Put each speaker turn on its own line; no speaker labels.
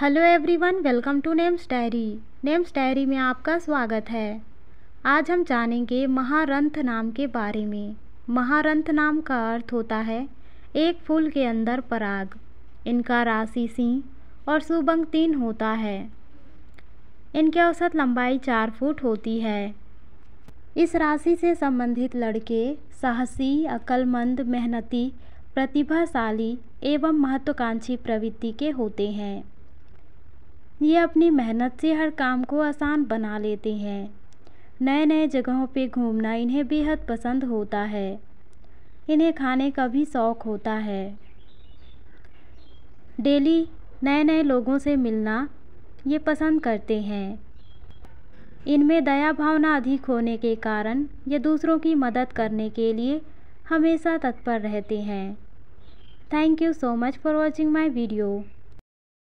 hello everyone welcome to names diary names diary में आपका स्वागत है आज हम जानेंगे महारंथ नाम के बारे में महारंथ नाम का अर्थ होता है एक फूल के अंदर पराग इनका राशि सिंह और सुबंग तीन होता है इनके औसत लंबाई चार फुट होती है इस राशि से संबंधित लड़के साहसी अकलमंद मेहनती प्रतिभाशाली एवं महत्वाकांक्षी प्रवृत्ति के होते हैं ये अपनी मेहनत से हर काम को आसान बना लेते हैं नए नए जगहों पे घूमना इन्हें बेहद पसंद होता है इन्हें खाने का भी शौक़ होता है डेली नए नए लोगों से मिलना ये पसंद करते हैं इनमें दया भावना अधिक होने के कारण ये दूसरों की मदद करने के लिए हमेशा तत्पर रहते हैं thank you so much for watching my video